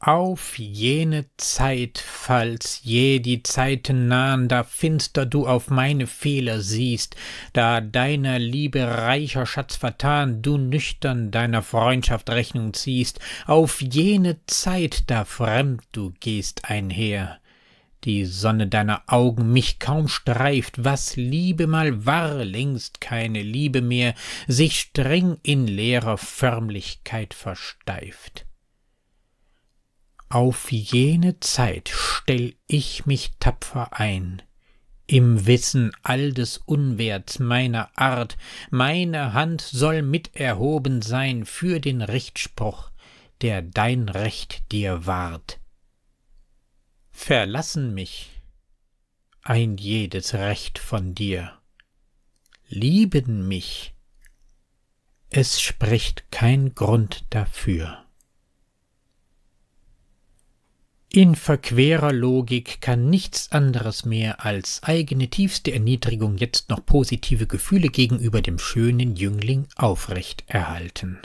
auf jene Zeit, falls je die Zeiten nahen, da finster du auf meine Fehler siehst, da deiner Liebe reicher Schatz vertan, du nüchtern deiner Freundschaft Rechnung ziehst, auf jene Zeit, da fremd du gehst einher. Die Sonne deiner Augen mich kaum streift, was Liebe mal war, längst keine Liebe mehr, sich streng in leerer Förmlichkeit versteift. Auf jene Zeit stell ich mich tapfer ein, im Wissen all des Unwerts meiner Art, meine Hand soll mit erhoben sein für den Richtspruch, der dein Recht dir wahrt. Verlassen mich ein jedes Recht von dir, lieben mich, es spricht kein Grund dafür. In verquerer Logik kann nichts anderes mehr als eigene tiefste Erniedrigung jetzt noch positive Gefühle gegenüber dem schönen Jüngling aufrecht erhalten.